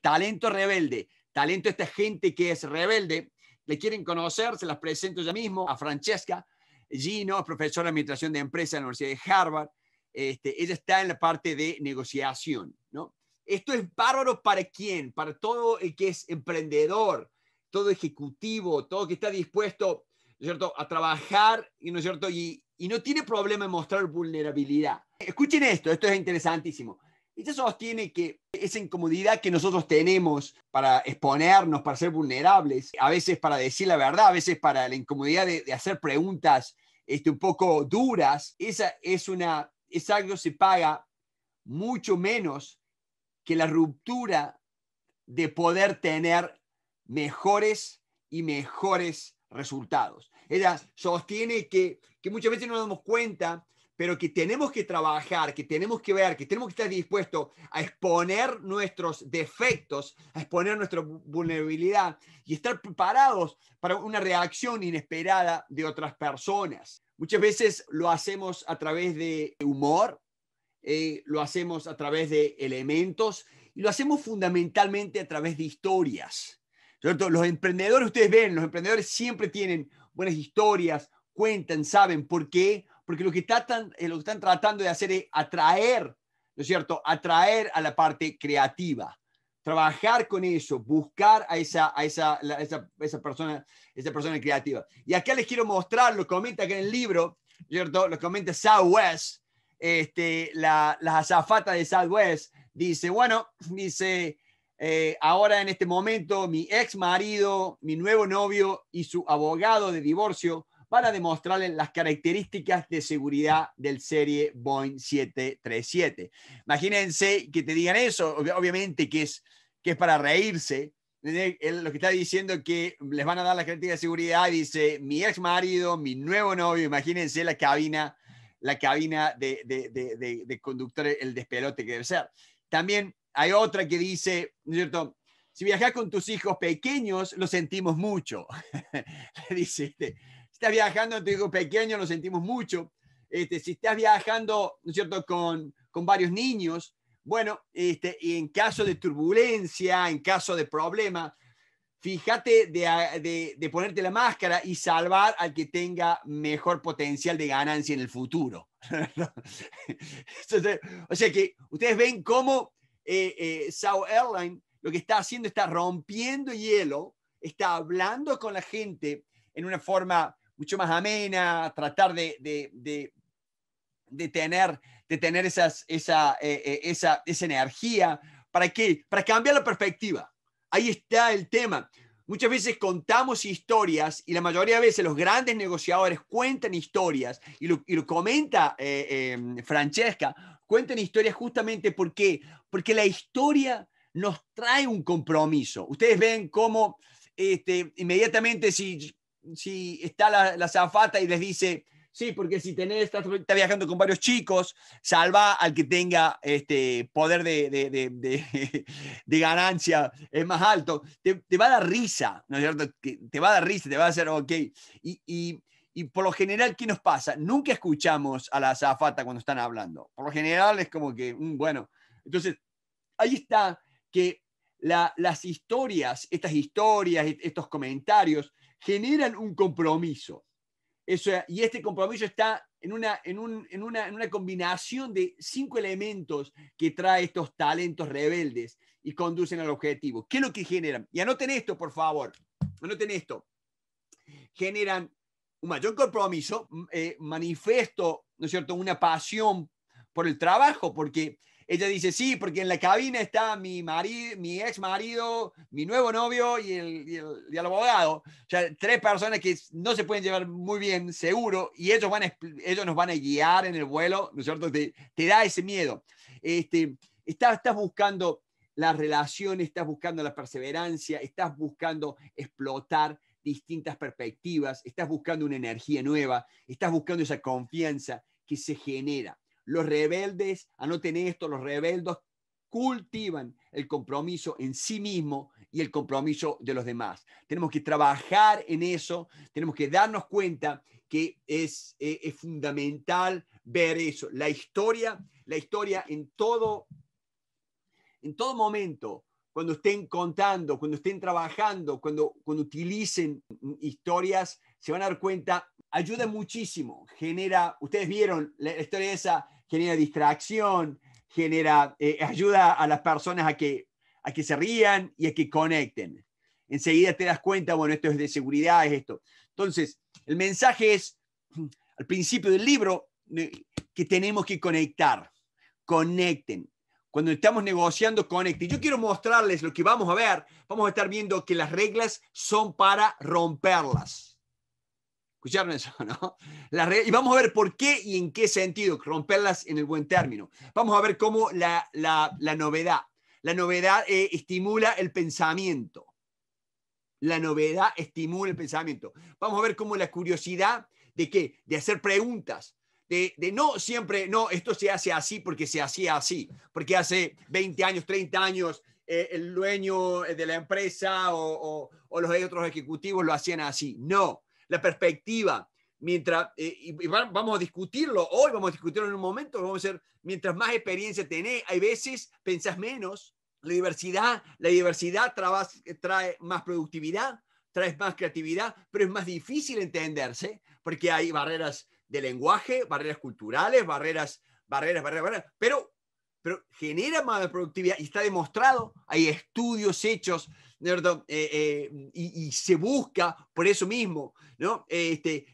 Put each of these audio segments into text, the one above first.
talento rebelde, talento esta gente que es rebelde. Le quieren conocer, se las presento ya mismo a Francesca Gino, profesora de Administración de Empresas en la Universidad de Harvard. Este, ella está en la parte de negociación, Esto es bárbaro para quién? Para todo el que es emprendedor, todo ejecutivo, todo que está dispuesto, cierto?, a trabajar, ¿no es cierto? Y, y no tiene problema en mostrar vulnerabilidad. Escuchen esto, esto es interesantísimo. Ella sostiene que esa incomodidad que nosotros tenemos para exponernos, para ser vulnerables, a veces para decir la verdad, a veces para la incomodidad de, hacer preguntas este, un poco duras, esa es una, que se paga mucho menos que la ruptura de poder tener mejores y mejores resultados. Ella sostiene que, que muchas veces no nos damos cuenta pero que tenemos que trabajar, que tenemos que ver, que tenemos que estar dispuestos a exponer nuestros defectos, a exponer nuestra vulnerabilidad y estar preparados para una reacción inesperada de otras personas. Muchas veces lo hacemos a través de humor, eh, lo hacemos a través de elementos y lo hacemos fundamentalmente a través de historias. Los emprendedores, ustedes ven, los emprendedores siempre tienen buenas historias, cuentan, saben por qué, porque lo que, eh, lo están tratando de hacer es atraer, ¿no es cierto?, atraer a la parte creativa, trabajar con eso, buscar a esa, a esa, esa, persona, esa persona creativa. Y acá les quiero mostrar, lo comenta que en el libro, ¿cierto?, lo comenta Southwest, este, la, azafata de Southwest, dice, bueno, dice, eh, ahora en este momento mi ex marido, mi nuevo novio y su abogado de divorcio para demostrarle las características de seguridad del serie Boeing 737. Imagínense que te digan eso, obviamente que es, que es para reírse. ¿eh? lo que está diciendo que les van a dar las características de seguridad, dice mi ex marido, mi nuevo novio, imagínense la cabina, la cabina de, conductor, el despelote que debe ser. También hay otra que dice, cierto? Si viajas con tus hijos pequeños, lo sentimos mucho. Le dice, este, estás viajando, te digo, pequeño, lo sentimos mucho. Este, si estás viajando, ¿no es cierto?, con, varios niños, bueno, este, y en caso de turbulencia, en caso de problema, fíjate de, ponerte la máscara y salvar al que tenga mejor potencial de ganancia en el futuro. o sea que ustedes ven cómo eh, South eh, Airline lo que está haciendo está rompiendo hielo, está hablando con la gente en una forma mucho más amena, tratar de, de, tener, de tener eh, eh, esa, energía. ¿Para qué? Para cambiar la perspectiva. Ahí está el tema. Muchas veces contamos historias y la mayoría de veces los grandes negociadores cuentan historias y lo, comenta eh, em, Francesca, cuentan historias justamente porque, porque la historia nos trae un compromiso. Ustedes ven cómo este, inmediatamente si si está la, zafata y les dice, sí, porque si tenés, estás, viajando con varios chicos, salva al que tenga este poder de, ganancia es más alto, te, va a dar risa, ¿no es cierto? Te va a dar risa, te va a hacer, ok. Y, por lo general, ¿qué nos pasa? Nunca escuchamos a la zafata cuando están hablando. Por lo general es como que, mm, bueno, entonces, ahí está que las historias, estas historias, estos comentarios, generan un compromiso. Eso, y este compromiso está en una, en, un, en, una, en una, combinación de cinco elementos que trae estos talentos rebeldes y conducen al objetivo. ¿Qué es lo que generan? Y anoten esto, por favor. Anoten esto. Generan un mayor compromiso, eh, manifiesto, ¿no es cierto?, una pasión por el trabajo, porque ella dice, sí, porque en la cabina está mi, marido, mi ex marido, mi nuevo novio y el, el, abogado. O sea, tres personas que no se pueden llevar muy bien, seguro, y ellos, van ellos nos van a guiar en el vuelo, ¿no es cierto? Te, da ese miedo. Este, estás, estás buscando la relación, estás buscando la perseverancia, estás buscando explotar distintas perspectivas, estás buscando una energía nueva, estás buscando esa confianza que se genera. Los rebeldes, anoten esto, los rebeldes cultivan el compromiso en sí mismo y el compromiso de los demás. Tenemos que trabajar en eso, tenemos que darnos cuenta que eh, es, fundamental ver eso. La historia, la historia en todo, en todo momento, cuando estén contando, cuando estén trabajando, cuando, cuando utilicen historias, se van a dar cuenta ayuda muchísimo, genera, ustedes vieron la historia esa, genera distracción, genera, eh, ayuda a las personas a que, a que se rían y a que conecten. Enseguida te das cuenta, bueno, esto es de seguridad, es esto. Entonces, el mensaje es, al principio del libro, que tenemos que conectar, conecten. Cuando estamos negociando, conecten. Yo quiero mostrarles lo que vamos a ver. Vamos a estar viendo que las reglas son para romperlas Escucharon eso, ¿no? y vamos a ver por qué y en qué sentido romperlas en el buen término. Vamos a ver cómo la, la, la novedad, la novedad eh, estimula el pensamiento. La novedad estimula el pensamiento. Vamos a ver cómo la curiosidad de qué, de hacer preguntas, de, de, no siempre, no, esto se hace así porque se hacía así, porque hace 20 años, 30 años, eh, el dueño eh, de la empresa o, o, o los otros ejecutivos lo hacían así. No, la perspectiva, mientras, eh, y vamos a discutirlo hoy, vamos a discutirlo en un momento, vamos a hacer, mientras más experiencia tenés, hay veces pensás menos, la diversidad, la diversidad trae más productividad, trae más creatividad, pero es más difícil entenderse porque hay barreras de lenguaje, barreras culturales, barreras, barreras, barreras, barreras, pero, pero genera más productividad y está demostrado, hay estudios hechos ¿no eh, eh, y, se busca por eso mismo, ¿no? Este,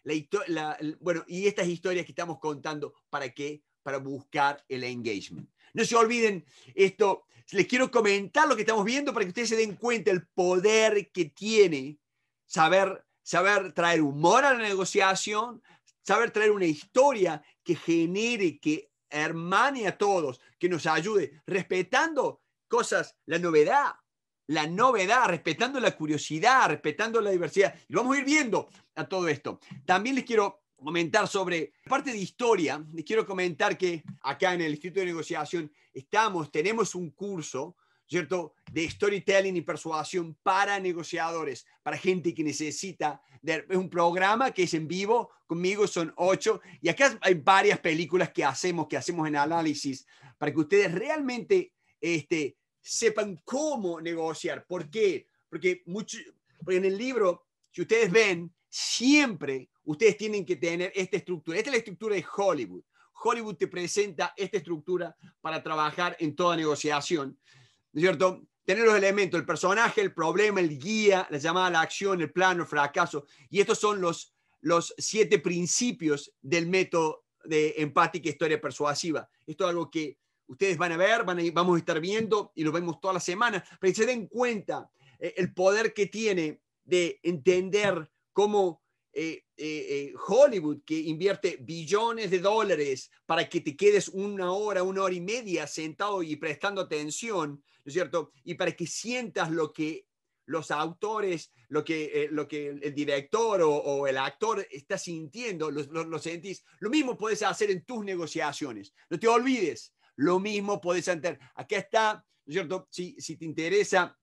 la, bueno, y estas historias que estamos contando, ¿para qué? Para buscar el engagement. No se olviden esto, les quiero comentar lo que estamos viendo para que ustedes se den cuenta el poder que tiene saber, saber traer humor a la negociación, saber traer una historia que genere, que hermane a todos, que nos ayude, respetando cosas, la novedad, la novedad, respetando la curiosidad, respetando la diversidad. Y vamos a ir viendo a todo esto. También les quiero comentar sobre parte de historia. Les quiero comentar que acá en el Instituto de Negociación estamos, tenemos un curso, ¿cierto?, de storytelling y persuasión para negociadores, para gente que necesita. es un programa que es en vivo, conmigo son ocho, y acá hay varias películas que hacemos, que hacemos en análisis, para que ustedes realmente este, sepan cómo negociar. ¿Por qué? Porque, mucho, en el libro, si ustedes ven, siempre ustedes tienen que tener esta estructura. Esta es la estructura de Hollywood. Hollywood te presenta esta estructura para trabajar en toda negociación. cierto? Tener los elementos, el personaje, el problema, el guía, la llamada a la acción, el plano, el fracaso. Y estos son los, los siete principios del método de empática historia persuasiva. Esto es algo que Ustedes van a ver, van a, vamos a estar viendo y lo vemos toda la semana, pero que se den cuenta eh, el poder que tiene de entender cómo eh, eh, Hollywood, que invierte billones de dólares para que te quedes una hora, una hora y media sentado y prestando atención, ¿no es cierto? Y para que sientas lo que los autores, lo que, lo que el director o, el actor está sintiendo, lo, lo, sentís. Lo mismo puedes hacer en tus negociaciones. No te olvides lo mismo podés hacer, Acá está, cierto? Si, te interesa,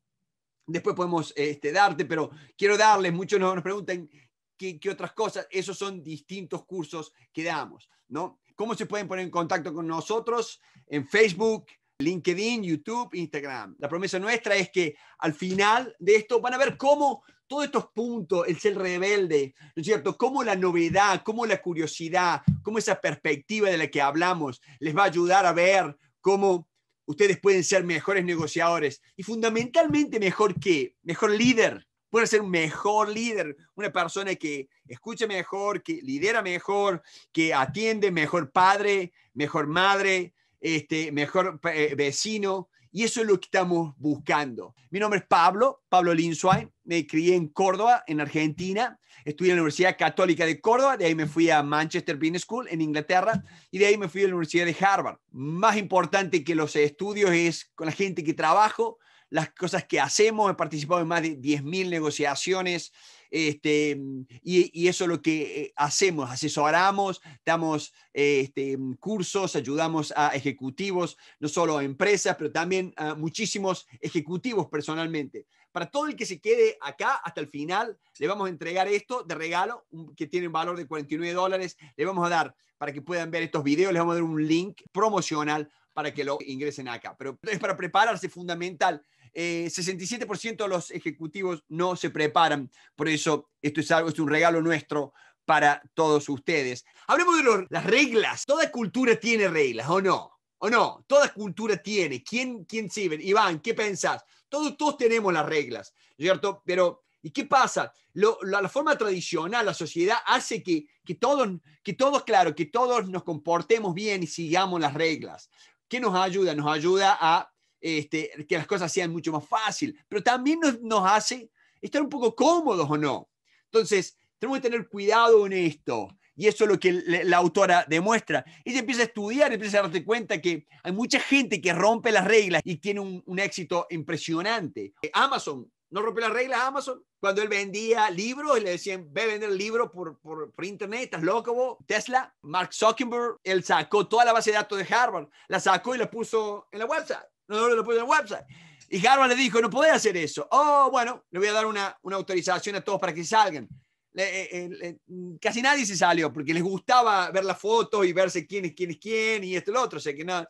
después podemos este, darte, pero quiero darles, muchos nos, nos preguntan qué, qué, otras cosas, esos son distintos cursos que damos, ¿no? ¿Cómo se pueden poner en contacto con nosotros? En Facebook, LinkedIn, YouTube, Instagram. La promesa nuestra es que al final de esto van a ver cómo todos estos puntos, el ser rebelde, ¿no es cierto? Cómo la novedad, cómo la curiosidad, cómo esa perspectiva de la que hablamos les va a ayudar a ver cómo ustedes pueden ser mejores negociadores y fundamentalmente mejor que, mejor líder. Pueden ser un mejor líder, una persona que escucha mejor, que lidera mejor, que atiende mejor padre, mejor madre, este, mejor eh, vecino, y eso es lo que estamos buscando. Mi nombre es Pablo, Pablo Linsuay, me crié en Córdoba, en Argentina, estudié en la Universidad Católica de Córdoba, de ahí me fui a Manchester Business School en Inglaterra y de ahí me fui a la Universidad de Harvard. Más importante que los estudios es con la gente que trabajo, las cosas que hacemos, he participado en más de 10.000 negociaciones, este, mm, y, eso es lo que eh, hacemos, asesoramos, damos eh, este, mm, cursos, ayudamos a ejecutivos, no solo a empresas, pero también a muchísimos ejecutivos personalmente. Para todo el que se quede acá hasta el final, le vamos a entregar esto de regalo, que tiene un valor de 49 dólares. Le vamos a dar, para que puedan ver estos videos, les vamos a dar un link promocional para que lo ingresen acá. Pero es para prepararse fundamental 67% eh, de los ejecutivos no se preparan. Por eso, esto es algo, es un regalo nuestro para todos ustedes. Hablemos de las reglas. Toda cultura tiene reglas, ¿o no? ¿O no? Toda cultura tiene. ¿Quién, quién sirve? Iván, ¿qué pensás? Todos, todos tenemos las reglas, ¿cierto? Pero, ¿y qué pasa? la, forma tradicional, la sociedad, hace que, que, todos, que todos, claro, que todos nos comportemos bien y sigamos las reglas. ¿Qué nos ayuda? Nos ayuda a este, que las cosas sean mucho más fácil, pero también nos, hace estar un poco cómodos o no. Entonces, tenemos que tener cuidado en esto. Y eso es lo que la autora demuestra. Ella empieza a estudiar, empieza a darte cuenta que hay mucha gente que rompe las reglas y tiene un, éxito impresionante. Eh, Amazon no rompe las reglas, Amazon. Cuando él vendía libros, le decían, ve a vender libros por, por, por, internet, estás loco vos. Tesla, Mark Zuckerberg, él sacó toda la base de datos de Harvard, la sacó y la puso en la website no lo puede en el website. Y Harvard le dijo, no podés hacer eso. Oh, bueno, le voy a dar una, autorización a todos para que salgan. Eh, eh, mm, casi nadie se salió porque les gustaba ver las fotos y verse quién es quién es quién y esto y lo otro. O sea que, no,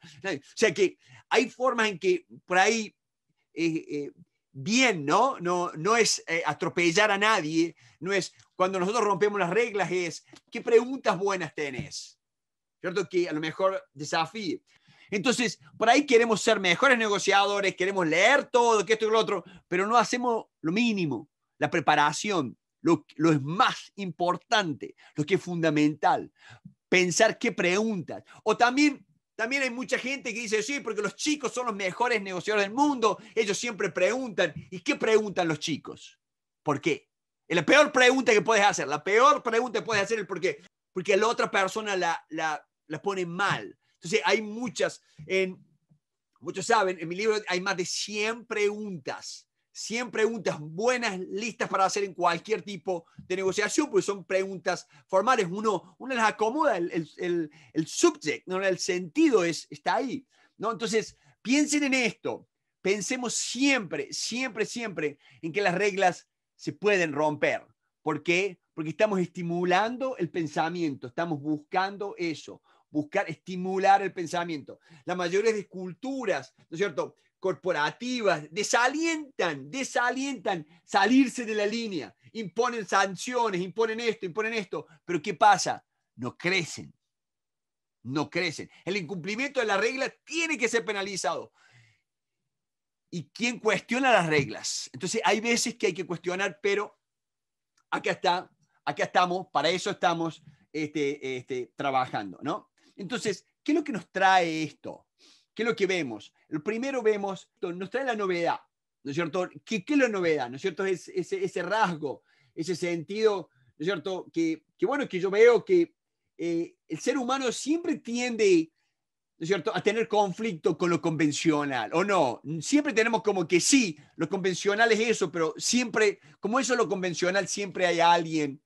que hay formas en que por ahí, eh, bien, ¿no? No, no es atropellar a nadie, no es, cuando nosotros rompemos las reglas es, ¿qué preguntas buenas tenés? ¿Cierto? Que a lo mejor desafíe. Entonces, por ahí queremos ser mejores negociadores, queremos leer todo, que esto y lo otro, pero no hacemos lo mínimo, la preparación, lo, lo es más importante, lo que es fundamental, pensar qué preguntas. O también también hay mucha gente que dice, sí, porque los chicos son los mejores negociadores del mundo, ellos siempre preguntan. ¿Y qué preguntan los chicos? ¿Por qué? Es la peor pregunta que puedes hacer, la peor pregunta que puedes hacer es por qué. Porque la otra persona la, la, la pone mal, entonces, hay muchas, en, muchos saben, en mi libro hay más de 100 preguntas. 100 preguntas buenas, listas para hacer en cualquier tipo de negociación, porque son preguntas formales. Uno, uno las acomoda, el, el, el, el subject, ¿no? el sentido es, está ahí. ¿no? Entonces, piensen en esto. Pensemos siempre, siempre, siempre en que las reglas se pueden romper. ¿Por qué? Porque estamos estimulando el pensamiento, estamos buscando eso buscar estimular el pensamiento. Las mayores culturas, ¿no es cierto?, corporativas, desalientan, desalientan salirse de la línea, imponen sanciones, imponen esto, imponen esto, pero ¿qué pasa? No crecen, no crecen. El incumplimiento de la regla tiene que ser penalizado. ¿Y quién cuestiona las reglas? Entonces hay veces que hay que cuestionar, pero acá está, acá estamos, para eso estamos este, este trabajando, ¿no? Entonces, ¿qué es lo que nos trae esto? ¿Qué es lo que vemos? Lo primero vemos, nos trae la novedad, ¿no es cierto? ¿Qué, es la novedad? ¿No es cierto? Es, ese, rasgo, ese sentido, ¿no es cierto? Que, bueno, que yo veo que eh, el ser humano siempre tiende, ¿no es cierto?, a tener conflicto con lo convencional, ¿o no? Siempre tenemos como que sí, lo convencional es eso, pero siempre, como eso es lo convencional, siempre hay alguien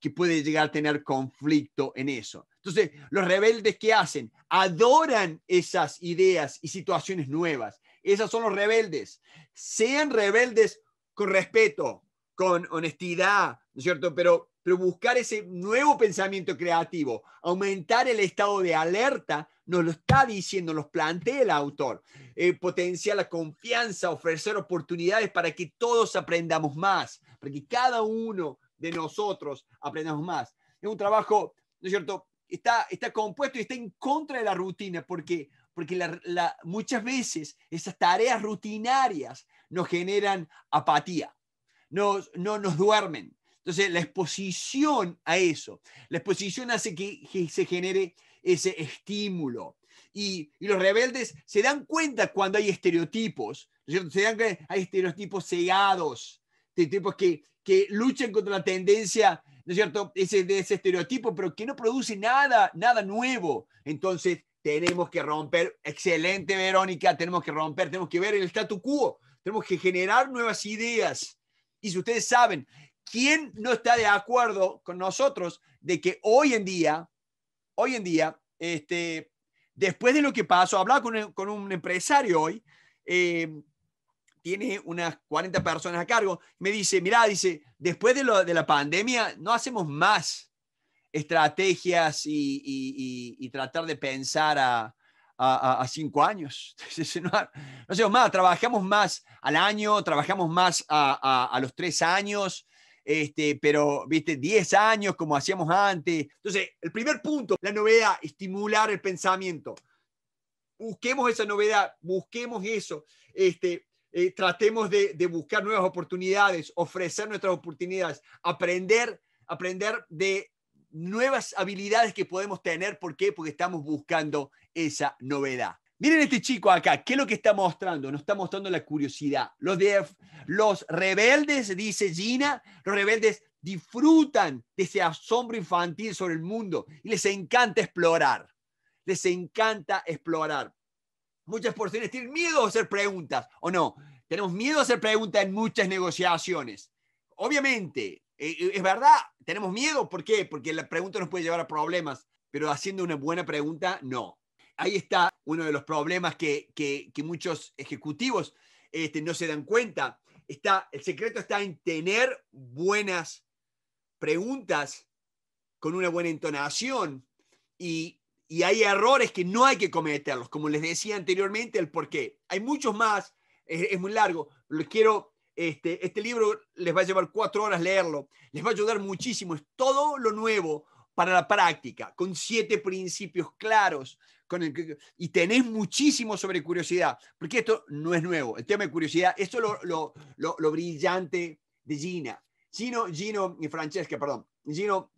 que puede llegar a tener conflicto en eso. Entonces, los rebeldes, ¿qué hacen? Adoran esas ideas y situaciones nuevas. Esos son los rebeldes. Sean rebeldes con respeto, con honestidad, ¿no es cierto? Pero, pero buscar ese nuevo pensamiento creativo, aumentar el estado de alerta, nos lo está diciendo, nos plantea el autor. Eh, potenciar la confianza, ofrecer oportunidades para que todos aprendamos más, para que cada uno de nosotros aprendamos más. Es un trabajo, ¿no es cierto?, está, está compuesto y está en contra de la rutina, porque, porque muchas veces esas tareas rutinarias nos generan apatía, nos, no nos duermen. Entonces, la exposición a eso, la exposición hace que, se genere ese estímulo. Y, y, los rebeldes se dan cuenta cuando hay estereotipos, se dan cuenta, hay estereotipos cegados, estereotipos que, que luchan contra la tendencia ¿no es cierto? Ese, de ese estereotipo, pero que no produce nada, nada nuevo. Entonces, tenemos que romper, excelente Verónica, tenemos que romper, tenemos que ver el statu quo, tenemos que generar nuevas ideas. Y si ustedes saben, ¿quién no está de acuerdo con nosotros de que hoy en día, hoy en día, este, después de lo que pasó, hablaba con, con un empresario hoy, eh, tiene unas 40 personas a cargo, me dice, mira, dice, después de, la pandemia no hacemos más estrategias y, tratar de pensar a, cinco años. no, hacemos más, trabajamos más al año, trabajamos más a, los tres años, este, pero, viste, diez años como hacíamos antes. Entonces, el primer punto, la novedad, estimular el pensamiento. Busquemos esa novedad, busquemos eso. Este, eh, tratemos de, buscar nuevas oportunidades, ofrecer nuestras oportunidades, aprender, aprender de nuevas habilidades que podemos tener. ¿Por qué? Porque estamos buscando esa novedad. Miren este chico acá, ¿qué es lo que está mostrando? Nos está mostrando la curiosidad. Los, los rebeldes, dice Gina, los rebeldes disfrutan de ese asombro infantil sobre el mundo y les encanta explorar. Les encanta explorar. Muchas porciones tienen miedo a hacer preguntas, ¿o no? Tenemos miedo a hacer preguntas en muchas negociaciones. Obviamente, e, e, es verdad, tenemos miedo. ¿Por qué? Porque la pregunta nos puede llevar a problemas, pero haciendo una buena pregunta, no. Ahí está uno de los problemas que, muchos ejecutivos este, no se dan cuenta. Está, el secreto está en tener buenas preguntas con una buena entonación y y hay errores que no hay que cometerlos, como les decía anteriormente, el por qué. Hay muchos más, es, muy largo, les quiero, este, este libro les va a llevar cuatro horas leerlo, les va a ayudar muchísimo, es todo lo nuevo para la práctica, con siete principios claros, con el, y tenés muchísimo sobre curiosidad, porque esto no es nuevo, el tema de curiosidad, esto es lo, lo, lo, brillante de Gina, Gino, Gino y eh, Francesca, perdón, Gino,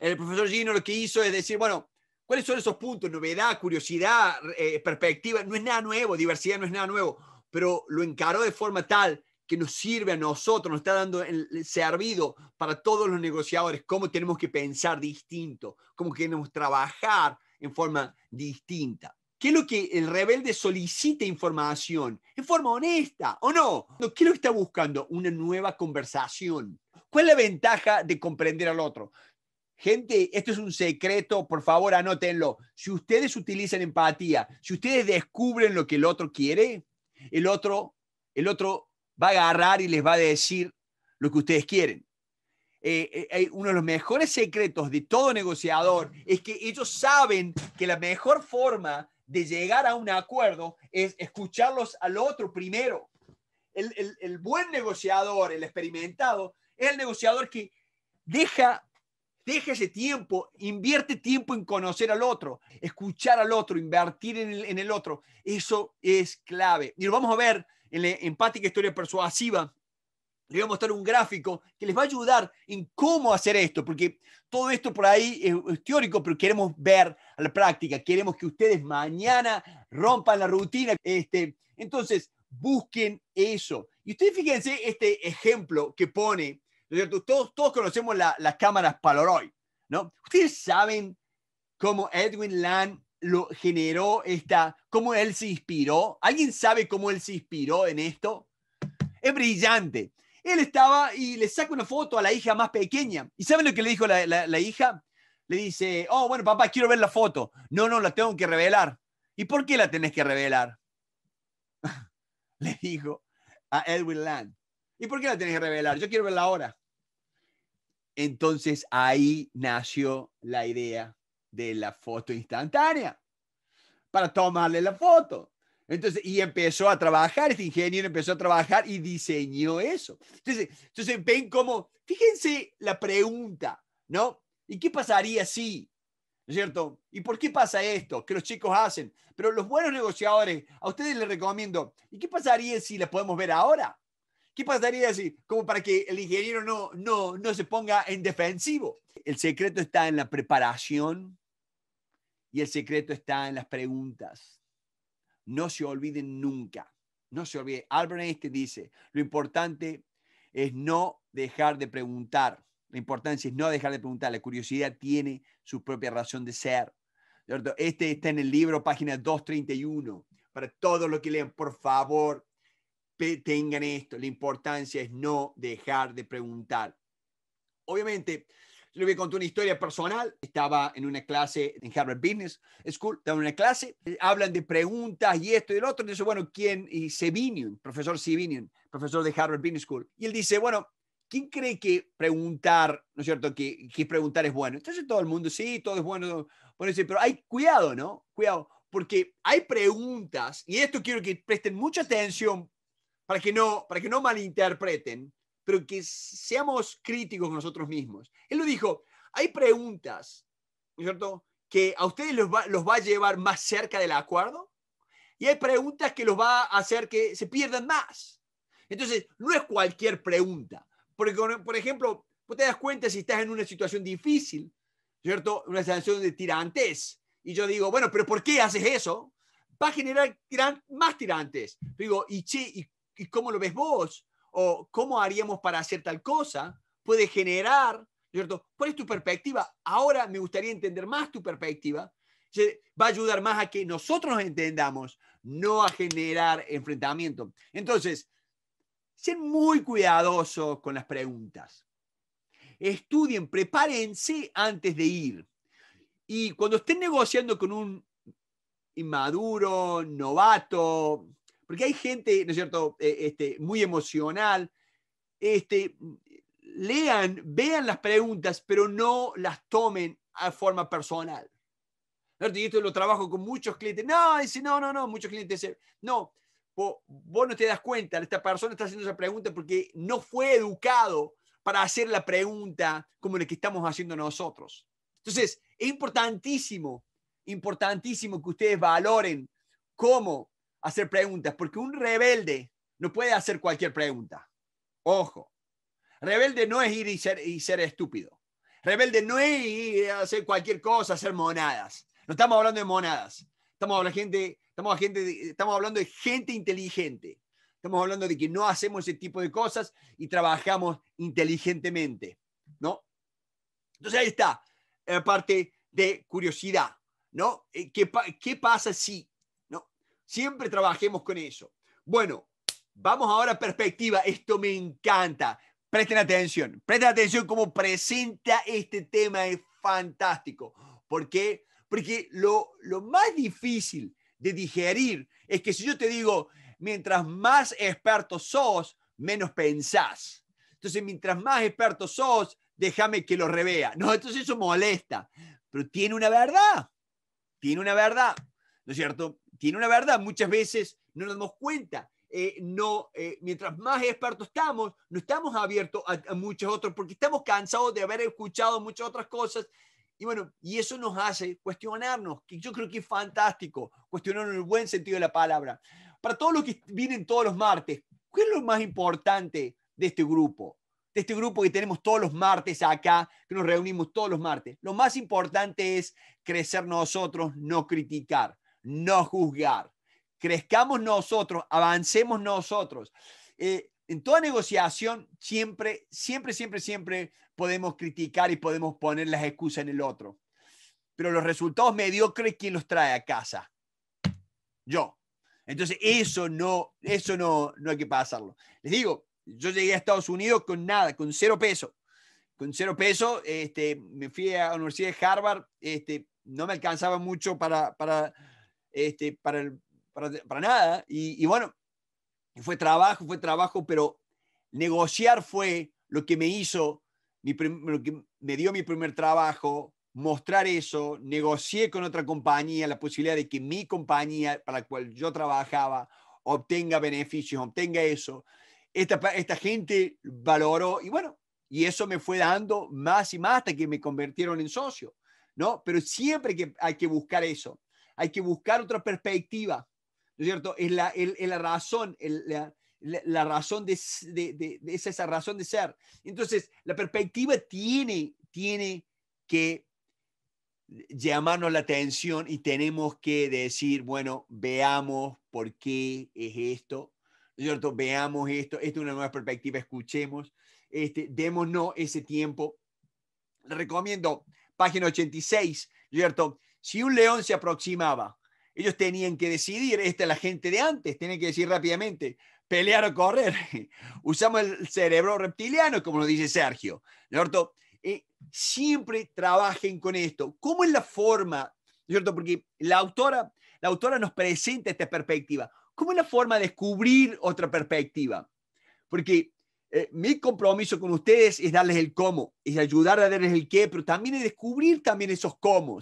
el profesor Gino lo que hizo es decir, bueno, ¿Cuáles son esos puntos? Novedad, curiosidad, eh, perspectiva. No es nada nuevo, diversidad no es nada nuevo, pero lo encaró de forma tal que nos sirve a nosotros, nos está dando el servido para todos los negociadores, cómo tenemos que pensar distinto, cómo queremos trabajar en forma distinta. ¿Qué es lo que el rebelde solicita información? En forma honesta, ¿o no? ¿Qué es lo que está buscando? Una nueva conversación. ¿Cuál es la ventaja de comprender al otro? Gente, esto es un secreto, por favor anótenlo. Si ustedes utilizan empatía, si ustedes descubren lo que el otro quiere, el otro, el otro va a agarrar y les va a decir lo que ustedes quieren. Eh, eh, eh uno de los mejores secretos de todo negociador es que ellos saben que la mejor forma de llegar a un acuerdo es escucharlos al otro primero. El, el buen negociador, el experimentado, es el negociador que deja Deja ese tiempo, invierte tiempo en conocer al otro, escuchar al otro, invertir en el, otro. Eso es clave. Y lo vamos a ver en la empática historia persuasiva. Les voy a mostrar un gráfico que les va a ayudar en cómo hacer esto, porque todo esto por ahí es teórico, pero queremos ver a la práctica. Queremos que ustedes mañana rompan la rutina. Este, entonces, busquen eso. Y ustedes fíjense este ejemplo que pone todos, conocemos las cámaras Polaroid, ¿no? Ustedes saben cómo Edwin Land lo generó esta, cómo él se inspiró. ¿Alguien sabe cómo él se inspiró en esto? Es brillante. Él estaba y le saca una foto a la hija más pequeña. ¿Y saben lo que le dijo la, la hija? Le dice, oh, bueno, papá, quiero ver la foto. No, no, la tengo que revelar. ¿Y por qué la tenés que revelar? le dijo a Edwin Land. ¿Y por qué la tenés que revelar? Yo quiero verla ahora. Entonces ahí nació la idea de la foto instantánea para tomarle la foto. Entonces, y empezó a trabajar, este ingeniero empezó a trabajar y diseñó eso. Entonces, entonces ven cómo, fíjense la pregunta, ¿no? ¿Y qué pasaría si? ¿No es cierto? ¿Y por qué pasa esto? Que los chicos hacen. Pero los buenos negociadores, a ustedes les recomiendo, ¿y qué pasaría si la podemos ver ahora? ¿Qué pasaría si, como para que el ingeniero no, no, no se ponga en defensivo? El secreto está en la preparación y el secreto está en las preguntas. No se olviden nunca, no se olviden. Albert Einstein dice, lo importante es no dejar de preguntar. La importancia es no dejar de preguntar. La curiosidad tiene su propia razón de ser. Este está en el libro, página 231. Para todo lo que lean, por favor, tengan esto, la importancia es no dejar de preguntar. Obviamente, le voy a contar una historia personal. Estaba en una clase en Harvard Business School, estaba en una clase, hablan de preguntas y esto y el otro. Entonces, bueno, ¿quién? Y Sevinian, profesor Sevinian, profesor de Harvard Business School. Y él dice, bueno, ¿quién cree que preguntar, ¿no es cierto?, que, preguntar es bueno. Entonces todo el mundo, sí, todo es bueno. bueno sí, pero hay cuidado, ¿no? Cuidado, porque hay preguntas, y esto quiero que presten mucha atención para que no, para que no malinterpreten, pero que seamos críticos con nosotros mismos. Él lo dijo, hay preguntas, ¿no es cierto?, que a ustedes los va, los va a llevar más cerca del acuerdo y hay preguntas que los va a hacer que se pierdan más. Entonces, no es cualquier pregunta, porque, por ejemplo, vos te das cuenta si estás en una situación difícil, ¿cierto? Una situación de tirantes. Y yo digo, bueno, pero ¿por qué haces eso? Va a generar gran, más tirantes. Yo digo, y che, ¿y ¿y cómo lo ves vos? ¿O cómo haríamos para hacer tal cosa? Puede generar, ¿cierto? ¿Cuál es tu perspectiva? Ahora me gustaría entender más tu perspectiva. Va a ayudar más a que nosotros nos entendamos, no a generar enfrentamiento. Entonces, sean muy cuidadosos con las preguntas. Estudien, prepárense antes de ir. Y cuando estén negociando con un inmaduro, novato, porque hay gente, ¿no es cierto?, eh, este, muy emocional. Este, lean, vean las preguntas, pero no las tomen a forma personal. Y esto lo trabajo con muchos clientes. No, dice, no, no, no, muchos clientes dicen, no, vos, vos no te das cuenta, esta persona está haciendo esa pregunta porque no fue educado para hacer la pregunta como la que estamos haciendo nosotros. Entonces, es importantísimo, importantísimo que ustedes valoren cómo hacer preguntas, porque un rebelde no puede hacer cualquier pregunta. Ojo, rebelde no es ir y ser, estúpido. Rebelde no es ir a hacer cualquier cosa, hacer monadas. No estamos hablando de monadas. Estamos hablando de gente, estamos, hablando de gente inteligente. Estamos hablando de que no hacemos ese tipo de cosas y trabajamos inteligentemente, ¿no? Entonces ahí está, la eh, parte de curiosidad, ¿no? Eh, ¿Qué, ¿Qué, pasa si Siempre trabajemos con eso. Bueno, vamos ahora a perspectiva. Esto me encanta. Presten atención. Presten atención cómo presenta este tema. Es fantástico. ¿Por qué? Porque lo, más difícil de digerir es que si yo te digo, mientras más experto sos, menos pensás. Entonces, mientras más experto sos, déjame que lo revea. No, entonces eso molesta. Pero tiene una verdad. Tiene una verdad. ¿No es cierto? tiene una verdad, muchas veces no nos damos cuenta. Eh, no, eh, mientras más expertos estamos, no estamos abiertos a, a, muchos otros porque estamos cansados de haber escuchado muchas otras cosas. Y bueno, y eso nos hace cuestionarnos, que yo creo que es fantástico, cuestionarnos en el buen sentido de la palabra. Para todos los que vienen todos los martes, ¿qué es lo más importante de este grupo? De este grupo que tenemos todos los martes acá, que nos reunimos todos los martes. Lo más importante es crecer nosotros, no criticar no juzgar. Crezcamos nosotros, avancemos nosotros. Eh, en toda negociación siempre, siempre, siempre, siempre podemos criticar y podemos poner las excusas en el otro. Pero los resultados mediocres, ¿quién los trae a casa? Yo. Entonces, eso no, eso no, no hay que pasarlo. Les digo, yo llegué a Estados Unidos con nada, con cero peso. Con cero peso, este, me fui a la Universidad de Harvard, este, no me alcanzaba mucho para este, para, el, para, nada. Y, bueno, fue trabajo, fue trabajo, pero negociar fue lo que me hizo, lo que me dio mi primer trabajo, mostrar eso, negocié con otra compañía la posibilidad de que mi compañía para la cual yo trabajaba obtenga beneficios, obtenga eso. Esta, esta gente valoró y bueno, y eso me fue dando más y más hasta que me convirtieron en socio, ¿no? Pero siempre que hay que buscar eso hay que buscar otra perspectiva, ¿no es cierto? Es la, razón, la, razón de, es esa razón de ser. Entonces, la perspectiva tiene, tiene que llamarnos la atención y tenemos que decir, bueno, veamos por qué es esto, ¿no es cierto? Veamos esto, esta es una nueva perspectiva, escuchemos, este, démonos ese tiempo. Le recomiendo página 86, ¿no es ¿cierto? Si un león se aproximaba, ellos tenían que decidir, esta es la gente de antes, Tienen que decir rápidamente, pelear o correr. Usamos el cerebro reptiliano, como lo dice Sergio. ¿no eh, siempre trabajen con esto. ¿Cómo es la forma? cierto? Porque la autora, la autora nos presenta esta perspectiva. ¿Cómo es la forma de descubrir otra perspectiva? Porque eh, mi compromiso con ustedes es darles el cómo, es ayudar a darles el qué, pero también es descubrir también esos cómo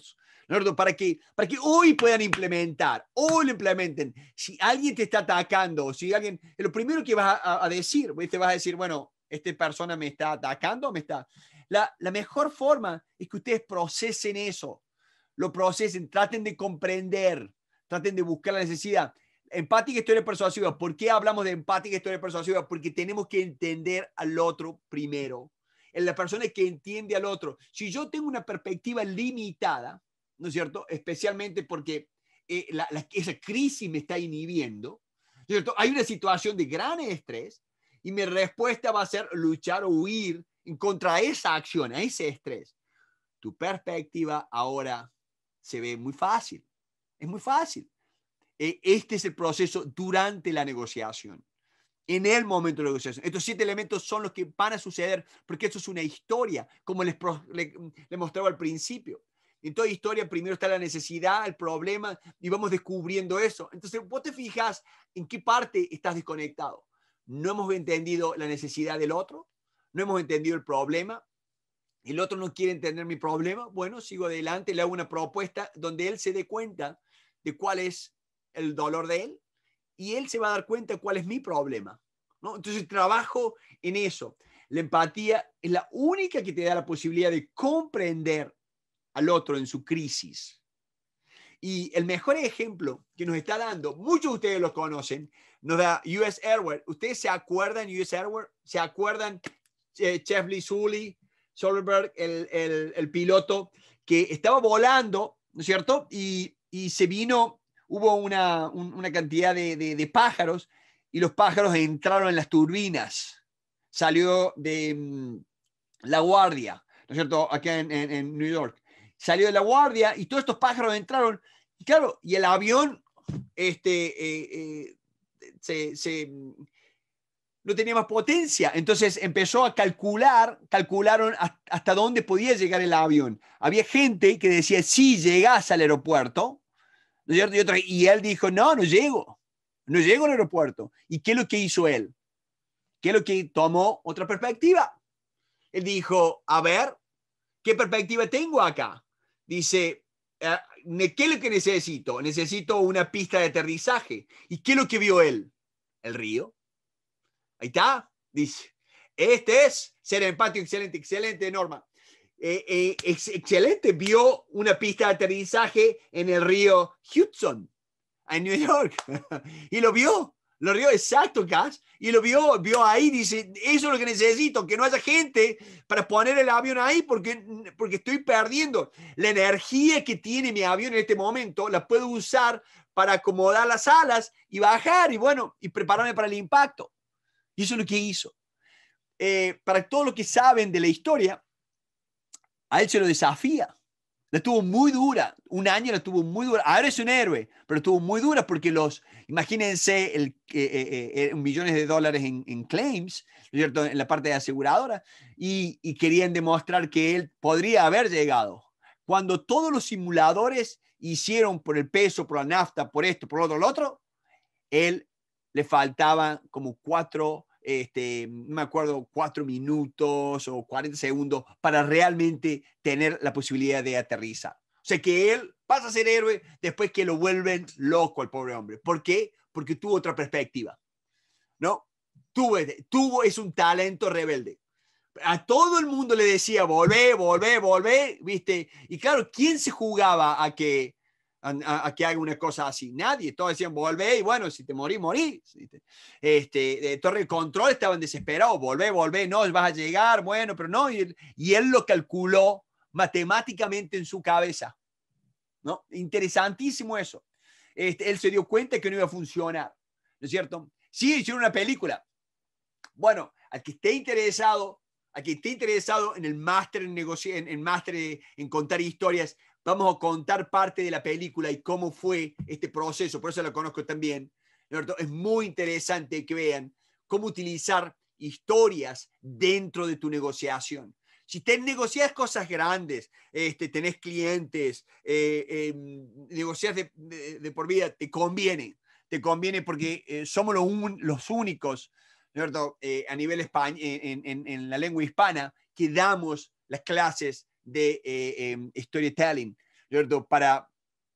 para que, para que hoy puedan implementar, hoy lo implementen. Si alguien te está atacando, si alguien, lo primero que vas a, decir, te vas a decir, bueno, esta persona me está atacando, me está... La, la mejor forma es que ustedes procesen eso, lo procesen, traten de comprender, traten de buscar la necesidad. Empática historia persuasiva. ¿Por qué hablamos de empática historia persuasiva? Porque tenemos que entender al otro primero. En la persona que entiende al otro. Si yo tengo una perspectiva limitada, ¿no es cierto? Especialmente porque eh, esa crisis me está inhibiendo, cierto? Hay una situación de gran estrés y mi respuesta va a ser luchar o huir contra esa acción, a ese estrés. Tu perspectiva ahora se ve muy fácil, es muy fácil. E, este es el proceso durante la negociación en el momento de la negociación. Estos siete elementos son los que van a suceder porque eso es una historia, como les, le, mostraba al principio. En toda historia primero está la necesidad, el problema, y vamos descubriendo eso. Entonces, vos te fijas en qué parte estás desconectado. No hemos entendido la necesidad del otro, no hemos entendido el problema, el otro no quiere entender mi problema, bueno, sigo adelante, le hago una propuesta donde él se dé cuenta de cuál es el dolor de él y él se va a dar cuenta cuál es mi problema. Entonces trabajo en eso. La empatía es la única que te da la posibilidad de comprender al otro en su crisis. Y el mejor ejemplo que nos está dando, muchos de ustedes lo conocen, nos da US Airways. ¿Ustedes se acuerdan US Airways? ¿Se acuerdan eh, Chef Lee Sully, Solberg, el, el, piloto que estaba volando, ¿no es cierto? Y, y se vino, hubo una, una cantidad de, de, pájaros y los pájaros entraron en las turbinas. Salió de mm, La Guardia, ¿no es cierto? Aquí en, en New York salió de la guardia y todos estos pájaros entraron. Y claro, y el avión este, eh, eh, se, no tenía más potencia. Entonces empezó a calcular, calcularon hasta dónde podía llegar el avión. Había gente que decía, si llegas al aeropuerto, Y, y él dijo, no, no llego, no llego al aeropuerto. ¿Y qué es lo que hizo él? ¿Qué es lo que tomó otra perspectiva? Él dijo, a ver, ¿qué perspectiva tengo acá? dice, ah, ¿qué es lo que necesito? Necesito una pista de aterrizaje. ¿Y qué es lo que vio él? El río. Ahí está, dice. Este es ser patio. excelente, excelente, Norma. Eh, eh, excelente, vio una pista de aterrizaje en el río Hudson, en New York, y lo vio. Lo vio exacto, Gas, y lo vio, vio ahí, dice, eso es lo que necesito, que no haya gente para poner el avión ahí porque, porque estoy perdiendo. La energía que tiene mi avión en este momento la puedo usar para acomodar las alas y bajar y bueno, y prepararme para el impacto. Y eso es lo que hizo. Eh, para todos los que saben de la historia, a él se lo desafía la tuvo muy dura, un año la tuvo muy dura. Ahora es un héroe, pero estuvo muy dura porque los, imagínense, el, eh, eh, eh, millones de dólares en, claims, ¿no es cierto?, en la parte de aseguradora, y, querían demostrar que él podría haber llegado. Cuando todos los simuladores hicieron por el peso, por la nafta, por esto, por lo otro, lo otro, él le faltaban como cuatro este, me acuerdo, cuatro minutos o 40 segundos para realmente tener la posibilidad de aterrizar. O sea que él pasa a ser héroe después que lo vuelven loco al pobre hombre. ¿Por qué? Porque tuvo otra perspectiva. ¿No? Tuvo, tuvo es un talento rebelde. A todo el mundo le decía, volvé, volvé, volvé, ¿viste? Y claro, ¿quién se jugaba a que a, que haga una cosa así. Nadie, todos decían, volvé y bueno, si te morís, morís. Este, de Torre de Control estaban desesperados, volvé, volvé, no, vas a llegar, bueno, pero no, y, y él lo calculó matemáticamente en su cabeza. ¿no? Interesantísimo eso. Este, él se dio cuenta que no iba a funcionar, ¿no es cierto? Sí, hicieron una película. Bueno, al que esté interesado, al que esté interesado en el máster en, en, en, máster en contar historias, vamos a contar parte de la película y cómo fue este proceso, por eso lo conozco también. Es muy interesante que vean cómo utilizar historias dentro de tu negociación. Si te negocias cosas grandes, este, tenés clientes, eh, em, negocias de, por vida, te conviene, te conviene porque eh, somos los, únicos ¿no eh, a nivel España, en, en la lengua hispana que damos las clases de eh, no em, storytelling, ¿cierto? Para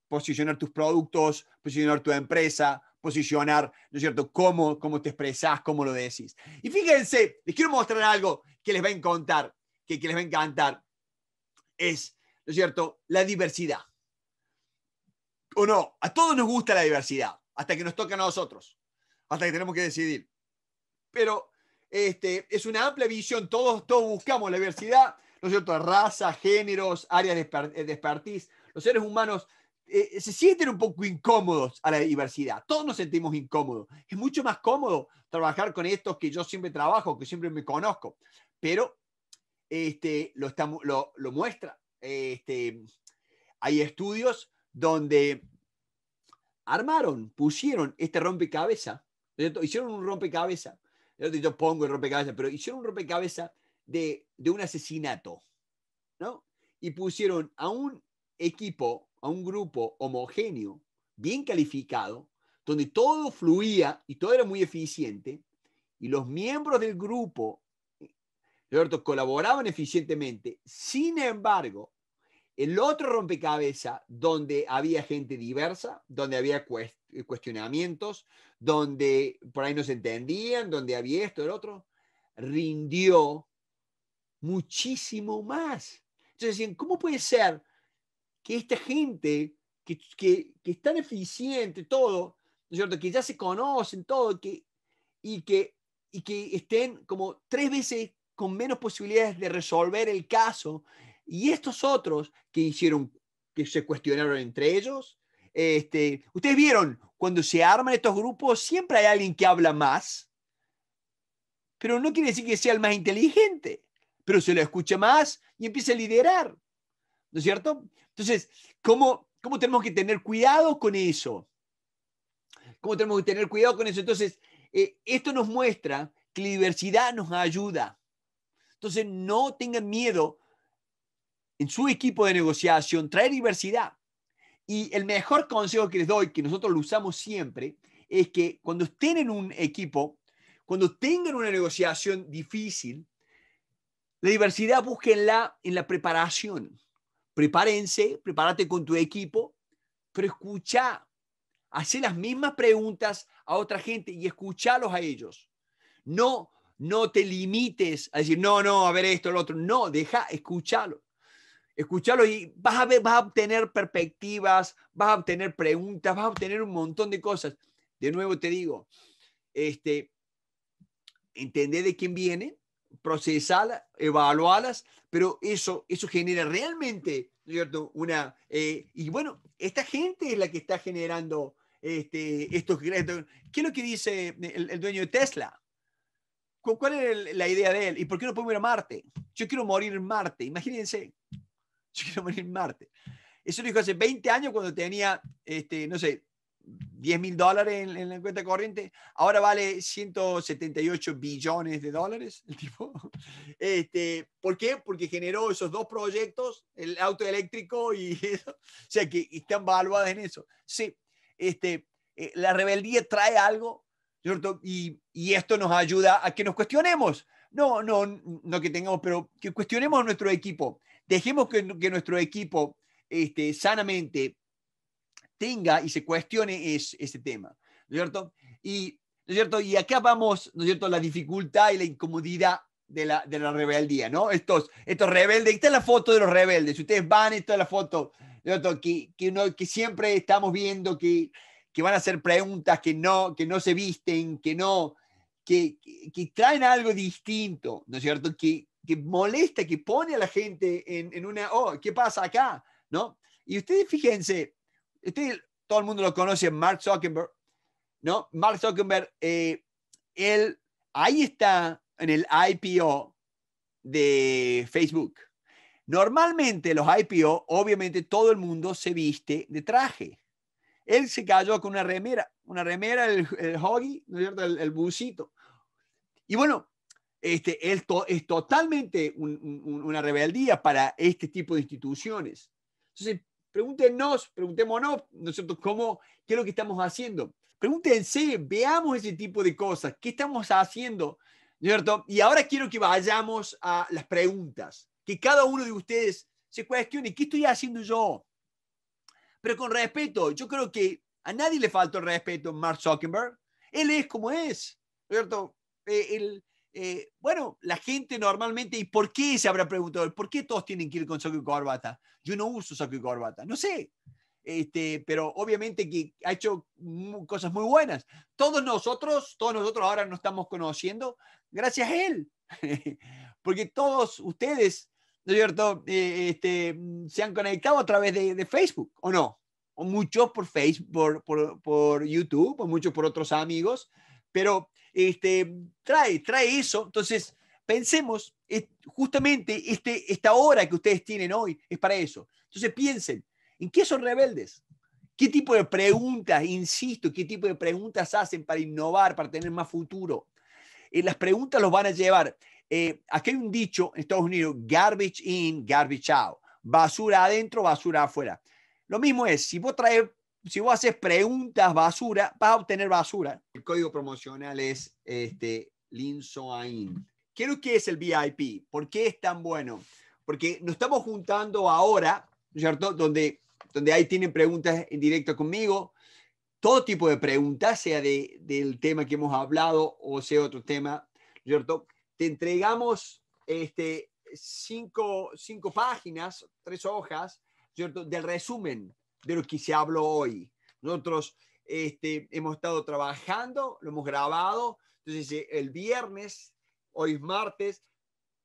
posicionar tus productos, posicionar tu empresa, posicionar, ¿no es cierto?, cómo, cómo te expresás, cómo lo decís. Y fíjense, les quiero mostrar algo que les va a encantar, que, que les va a encantar, es, ¿no es cierto?, la diversidad. ¿O no? A todos nos gusta la diversidad, hasta que nos toca a nosotros, hasta que tenemos que decidir. Pero este, es una amplia visión, todos, todos buscamos la diversidad, ¿no es cierto?, raza, géneros, áreas eh, de, expertise. Los seres humanos eh, eh, se sienten un poco incómodos a la diversidad. Todos nos sentimos incómodos. Es mucho más cómodo trabajar con estos que yo siempre trabajo, que siempre me conozco. Pero este, lo, lo, muestra. Este, hay estudios donde armaron, pusieron este rompecabezas, ¿no es hicieron un rompecabezas. Yo pongo el rompecabezas, pero hicieron un rompecabezas de, un asesinato, ¿no? Y pusieron a un equipo, a un grupo homogéneo, bien calificado, donde todo fluía y todo era muy eficiente, y los miembros del grupo ¿cierto? colaboraban eficientemente. Sin embargo, el otro rompecabezas, donde había gente diversa, donde había cuestionamientos, donde por ahí no se entendían, donde había esto, el otro, rindió muchísimo más. Entonces decían, ¿cómo puede ser que esta gente que, que, que es tan eficiente, todo, que ya se conocen, todo, que, y, que, y que estén como tres veces con menos posibilidades de resolver el caso, y estos otros que hicieron, que se cuestionaron entre ellos, este, ustedes vieron, cuando se arman estos grupos, siempre hay alguien que habla más, pero no quiere decir que sea el más inteligente pero se lo escucha más y empieza a liderar. ¿No es cierto? Entonces, ¿cómo, cómo tenemos que tener cuidado con eso? ¿Cómo tenemos que tener cuidado con eso? Entonces, eh, esto nos muestra que la diversidad nos ayuda. Entonces, no tengan miedo en su equipo de negociación, traer diversidad. Y el mejor consejo que les doy, que nosotros lo usamos siempre, es que cuando estén en un equipo, cuando tengan una negociación difícil, la diversidad búsquenla en la preparación. Prepárense, prepárate con tu equipo, pero escucha, hace las mismas preguntas a otra gente y escúchalos a ellos. No, no te limites a decir, no, no, a ver esto, lo otro. No, deja, escúchalo. Escúchalo y vas a ver, vas a obtener perspectivas, vas a obtener preguntas, vas a obtener un montón de cosas. De nuevo te digo, este, entender de quién viene, procesarlas, evaluarlas, pero eso, eso genera realmente, ¿cierto? Una, eh, y bueno, esta gente es la que está generando este, estos, créditos ¿Qué es lo que dice el, dueño de Tesla? ¿Cuál es la idea de él? ¿Y por qué no podemos ir a Marte? Yo quiero morir en Marte, imagínense. Yo quiero morir en Marte. Eso lo dijo hace 20 años cuando tenía, este, no sé, 10 mil dólares en, la cuenta corriente, ahora vale 178 billones de dólares el tipo. Este, ¿Por qué? Porque generó esos dos proyectos, el auto eléctrico y eso. O sea, que están valuadas en eso. Sí, este, eh, la rebeldía trae algo, ¿cierto? Y, y esto nos ayuda a que nos cuestionemos. No, no, no que tengamos, pero que cuestionemos a nuestro equipo. Dejemos que, que nuestro equipo este, sanamente tenga y se cuestione es, ese tema, ¿no es cierto? Y, ¿no es cierto? y acá vamos, ¿no es cierto?, la dificultad y la incomodidad de la, de la rebeldía, ¿no? Estos, estos rebeldes, esta es la foto de los rebeldes, si ustedes van, esta es la foto, ¿no es cierto? Que, que, no, que siempre estamos viendo que, que van a hacer preguntas, que no, que no se visten, que no, que, que, que, traen algo distinto, ¿no es cierto? Que, que molesta, que pone a la gente en, en, una, oh, ¿qué pasa acá? ¿No? Y ustedes fíjense, este, todo el mundo lo conoce, Mark Zuckerberg, ¿no? Mark Zuckerberg, eh, él, ahí está en el IPO de Facebook. Normalmente los IPO, obviamente todo el mundo se viste de traje. Él se cayó con una remera, una remera, el, el ¿no cierto? El, busito. Y bueno, este, él es totalmente una rebeldía para este tipo de instituciones. Entonces, pregúntenos, preguntémonos, ¿no es cierto?, cómo, qué es lo que estamos haciendo. Pregúntense, veamos ese tipo de cosas, qué estamos haciendo, ¿no es cierto? Y ahora quiero que vayamos a las preguntas, que cada uno de ustedes se cuestione, ¿qué estoy haciendo yo? Pero con respeto, yo creo que a nadie le falta el respeto a Mark Zuckerberg. Él es como es, ¿no es ¿cierto? Eh, el eh, bueno, la gente normalmente, ¿y por qué se habrá preguntado? ¿Por qué todos tienen que ir con saco corbata? Yo no uso saco corbata, no sé. Este, pero obviamente que ha hecho cosas muy buenas. Todos nosotros, todos nosotros ahora nos estamos conociendo gracias a él, porque todos ustedes, ¿no es cierto?, eh, este, se han conectado a través de, Facebook, ¿o no? O muchos por Facebook, por, por YouTube, o muchos por otros amigos pero este, trae, trae eso. Entonces, pensemos, justamente este, esta hora que ustedes tienen hoy es para eso. Entonces, piensen, ¿en qué son rebeldes? ¿Qué tipo de preguntas, insisto, qué tipo de preguntas hacen para innovar, para tener más futuro? Eh, las preguntas los van a llevar. Eh, aquí hay un dicho en Estados Unidos, garbage in, garbage out. Basura adentro, basura afuera. Lo mismo es, si vos traes si vos haces preguntas basura, vas a obtener basura. El código promocional es este, Linsoain. Quiero que es el VIP? ¿Por qué es tan bueno? Porque nos estamos juntando ahora, ¿cierto? Donde, donde ahí tienen preguntas en directo conmigo, todo tipo de preguntas, sea de, del tema que hemos hablado o sea otro tema, ¿cierto? Te entregamos este, cinco, cinco páginas, tres hojas, ¿cierto? Del resumen de lo que se habló hoy. Nosotros este, hemos estado trabajando, lo hemos grabado, entonces eh, el viernes, hoy es martes,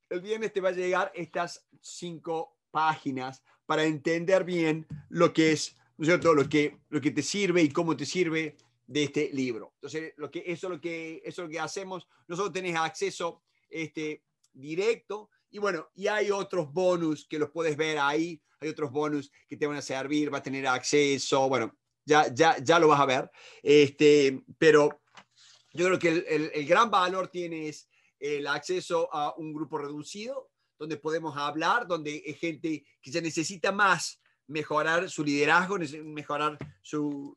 el viernes te va a llegar estas cinco páginas para entender bien lo que es, ¿no es cierto?, lo que, lo que te sirve y cómo te sirve de este libro. Entonces, lo que, eso, es lo que, eso lo que hacemos. Nosotros tenés acceso este, directo y bueno, y hay otros bonus que los puedes ver ahí, hay otros bonus que te van a servir, va a tener acceso, bueno, ya, ya, ya lo vas a ver. Este, pero yo creo que el, gran valor tiene es el acceso a un grupo reducido, donde podemos hablar, donde hay gente que ya necesita más mejorar su liderazgo, mejorar su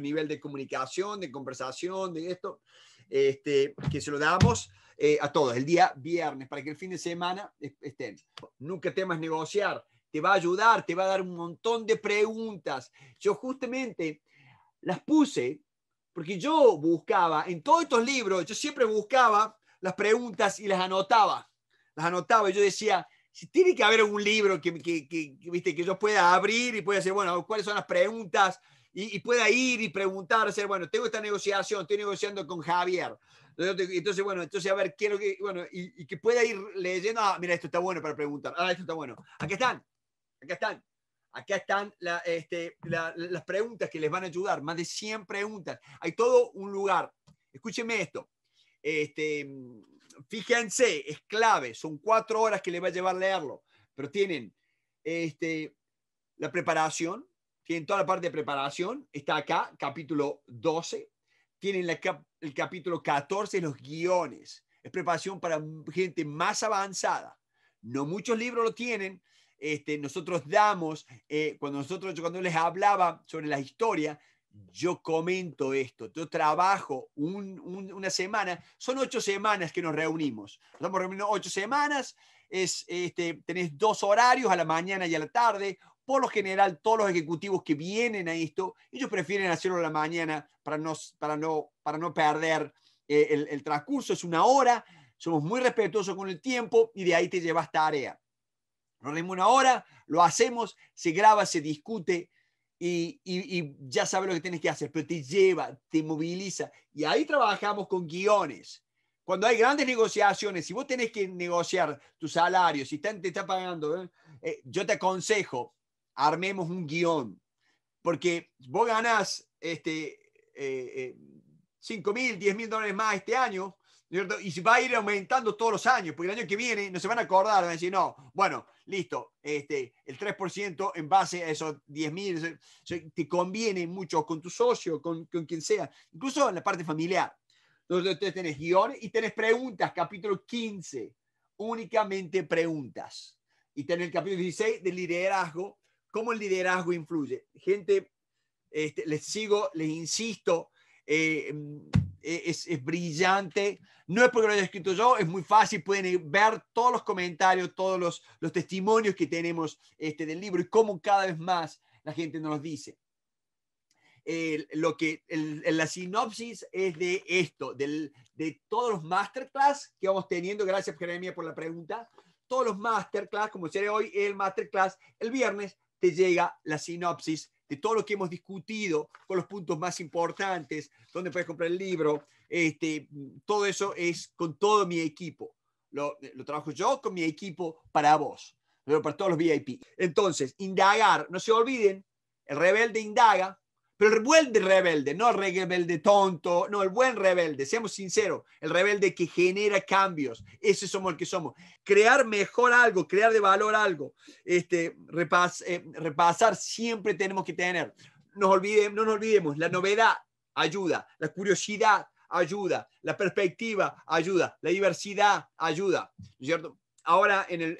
nivel de comunicación, de conversación, de esto este, que se lo damos eh, a todos el día viernes, para que el fin de semana estén. Nunca temas negociar, te va a ayudar, te va a dar un montón de preguntas. Yo justamente las puse porque yo buscaba, en todos estos libros, yo siempre buscaba las preguntas y las anotaba. Las anotaba y yo decía, si tiene que haber un libro que, que, que, ¿viste? que yo pueda abrir y pueda decir, bueno, ¿cuáles son las preguntas? y, pueda ir y preguntarse, bueno, tengo esta negociación, estoy negociando con Javier. Entonces, bueno, entonces a ver, quiero que, bueno, y, que pueda ir leyendo, ah, mira, esto está bueno para preguntar, ah, esto está bueno. aquí están, acá están, acá están este, las preguntas que les van a ayudar, más de 100 preguntas. Hay todo un lugar. Escúcheme esto. Este, fíjense, es clave, son cuatro horas que les va a llevar leerlo, pero tienen este, la preparación, tienen toda la parte de preparación, está acá, capítulo 12, tienen el capítulo 14, los guiones, es preparación para gente más avanzada. No muchos libros lo tienen. Este, nosotros damos, eh, cuando nosotros, yo cuando les hablaba sobre la historia, yo comento esto, yo trabajo una semana, son ocho semanas que nos reunimos. Estamos reuniendo ocho semanas, es, este, tenés dos horarios a la mañana y a la tarde, por lo general, todos los ejecutivos que vienen a esto, ellos prefieren hacerlo en la mañana para no, para no, para no perder eh, el, transcurso. Es una hora, somos muy respetuosos con el tiempo y de ahí te llevas tarea. Ponemos una hora, lo hacemos, se graba, se discute y, ya sabes lo que tienes que hacer, pero te lleva, te moviliza. Y ahí trabajamos con guiones cuando hay grandes negociaciones, si vos tenés que negociar tu salario, si te, está pagando, eh, eh, yo te aconsejo armemos un guión. Porque vos ganás este, 5 eh, eh, mil, 10 mil dólares más este año, y Y va a ir aumentando todos los años, porque el año que viene no se van a acordar, van a decir, no, bueno, listo, este, el 3% en base a esos 10 mil, te conviene mucho con tu socio, con, quien sea, incluso en la parte familiar. Entonces tenés guiones y tenés preguntas, capítulo 15, únicamente preguntas. Y tenés el capítulo 16 del liderazgo, cómo el liderazgo influye. Gente, este, les sigo, les insisto, eh, eh, es, brillante. No es porque lo haya escrito yo, es muy fácil. Pueden ver todos los comentarios, todos los, testimonios que tenemos este, del libro y cómo cada vez más la gente nos dice. lo que la sinopsis es de esto, de todos los masterclass que vamos teniendo. Gracias, Jeremia, por la pregunta. Todos los masterclass, como sería hoy el masterclass el viernes, te llega la sinopsis de todo lo que hemos discutido con los puntos más importantes, dónde puedes comprar el libro. Este, todo eso es con todo mi equipo. Lo, lo trabajo yo con mi equipo para vos, pero para todos los VIP. Entonces, indagar, no se olviden, el rebelde indaga, pero el buen rebelde, no el rebelde tonto, no, el buen rebelde, seamos sinceros, el rebelde que genera cambios, ese somos el que somos. Crear mejor algo, crear de valor algo, este, eh, repasar siempre tenemos que tener. no nos olvidemos, la novedad ayuda, la curiosidad ayuda, la perspectiva ayuda, la diversidad ayuda, ¿cierto? Ahora en el,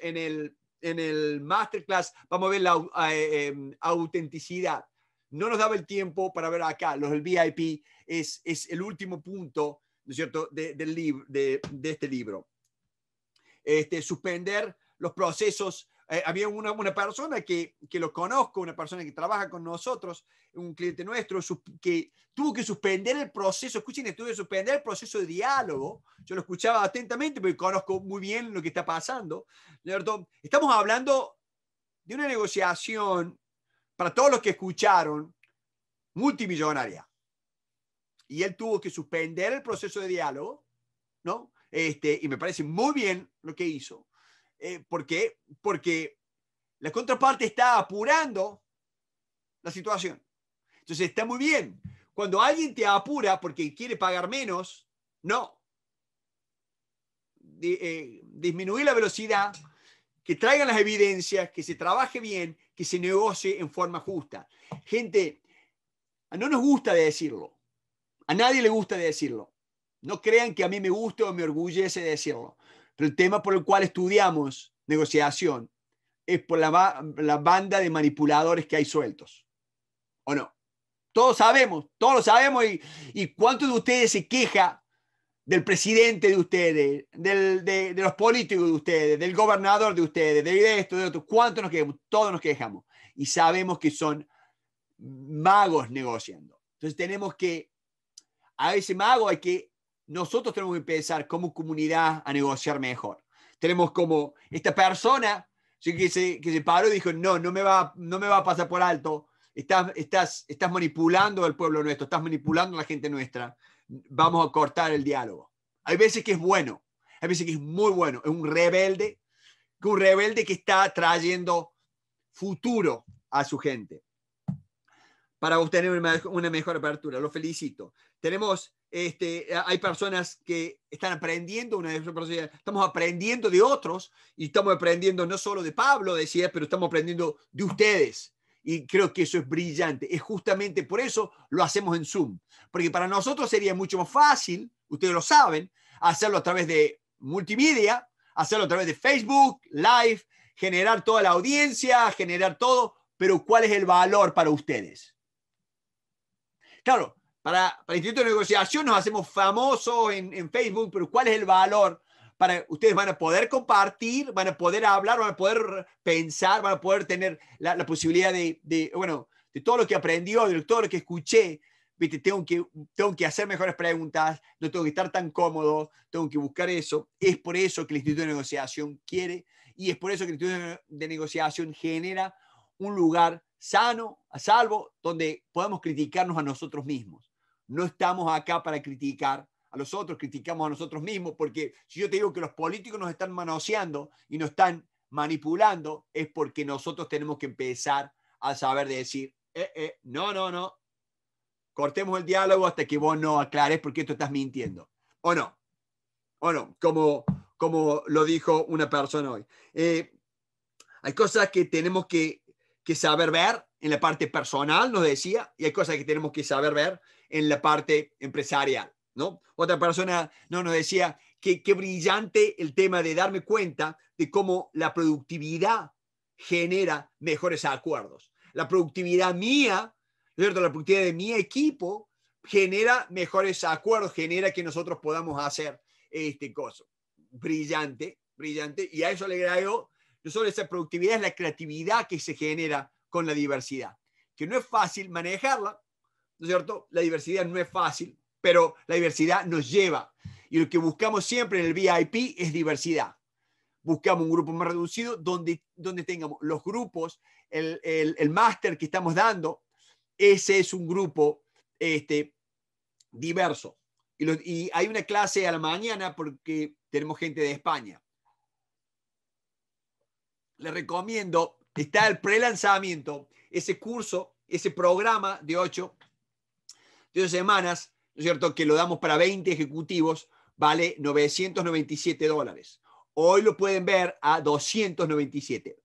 en el, masterclass vamos a ver la eh, eh, autenticidad no nos daba el tiempo para ver acá, los del VIP es, el último punto, ¿no es cierto?, de, del de, este libro. Este, suspender los procesos. Eh, había una, persona que, que, lo conozco, una persona que trabaja con nosotros, un cliente nuestro, que tuvo que suspender el proceso, escuchen, tuvo que suspender el proceso de diálogo. Yo lo escuchaba atentamente porque conozco muy bien lo que está pasando. Estamos hablando de una negociación para todos los que escucharon, multimillonaria. Y él tuvo que suspender el proceso de diálogo, ¿no? Este, y me parece muy bien lo que hizo. porque eh, ¿Por Porque la contraparte está apurando la situación. Entonces está muy bien. Cuando alguien te apura porque quiere pagar menos, no. Eh, disminuir la velocidad que traigan las evidencias, que se trabaje bien, que se negocie en forma justa. Gente, a no nos gusta decirlo. A nadie le gusta decirlo. No crean que a mí me guste o me orgullece de decirlo. Pero el tema por el cual estudiamos negociación es por la, banda de manipuladores que hay sueltos. ¿O no? Todos sabemos, todos lo sabemos y, y cuántos de ustedes se queja del presidente de ustedes, del, de, los políticos de ustedes, del gobernador de ustedes, de esto, de otro. ¿Cuánto nos quejamos? Todos nos quejamos. Y sabemos que son magos negociando. Entonces tenemos que, a ese mago hay que, nosotros tenemos que empezar como comunidad a negociar mejor. Tenemos como esta persona que se, que se paró y dijo, no, no me, va, no me va a pasar por alto, estás, estás, estás manipulando al pueblo nuestro, estás manipulando a la gente nuestra vamos a cortar el diálogo. Hay veces que es bueno, hay veces que es muy bueno, es un rebelde, un rebelde que está trayendo futuro a su gente para obtener una, mejor apertura. Lo felicito. Tenemos, este, hay personas que están aprendiendo, una estamos aprendiendo de otros y estamos aprendiendo no solo de Pablo, decía, pero estamos aprendiendo de ustedes y creo que eso es brillante. Es justamente por eso lo hacemos en Zoom. Porque para nosotros sería mucho más fácil, ustedes lo saben, hacerlo a través de multimedia, hacerlo a través de Facebook, Live, generar toda la audiencia, generar todo. Pero ¿cuál es el valor para ustedes? Claro, para, el Instituto de Negociación nos hacemos famosos en, en Facebook, pero ¿cuál es el valor para, ustedes van a poder compartir, van a poder hablar, van a poder pensar, van a poder tener la, posibilidad de, bueno, de todo lo que aprendió, de todo lo que escuché, ¿viste? Tengo, que, tengo que hacer mejores preguntas, no tengo que estar tan cómodo, tengo que buscar eso. Es por eso que el Instituto de Negociación quiere y es por eso que el Instituto de Negociación genera un lugar sano, a salvo, donde podamos criticarnos a nosotros mismos. No estamos acá para criticar a los otros, criticamos a nosotros mismos, porque si yo te digo que los políticos nos están manoseando y nos están manipulando, es porque nosotros tenemos que empezar a saber decir, eh, eh, no, no, no, cortemos el diálogo hasta que vos no aclares por qué tú estás mintiendo. ¿O no? ¿O no? Como, como lo dijo una persona hoy. Eh, hay cosas que tenemos que, que saber ver en la parte personal, nos decía, y hay cosas que tenemos que saber ver en la parte empresarial. Otra persona no, nos decía que qué brillante el tema de darme cuenta de cómo la productividad genera mejores acuerdos. La productividad mía, cierto? la productividad de mi equipo genera mejores acuerdos, genera que nosotros podamos hacer este coso. Brillante, brillante. Y a eso le agradezco. no solo esa productividad, es la creatividad que se genera con la diversidad, que no es fácil manejarla, ¿no es cierto? La diversidad no es fácil, pero la diversidad nos lleva. Y lo que buscamos siempre en el VIP es diversidad. Buscamos un grupo más reducido donde, donde tengamos los grupos, el, máster que estamos dando, ese es un grupo este, diverso. Y, hay una clase a la mañana porque tenemos gente de España. Les recomiendo, está el prelanzamiento, ese curso, ese programa de de ocho semanas, es cierto?, que lo damos para 20 ejecutivos, vale 997 dólares. Hoy lo pueden ver a 297.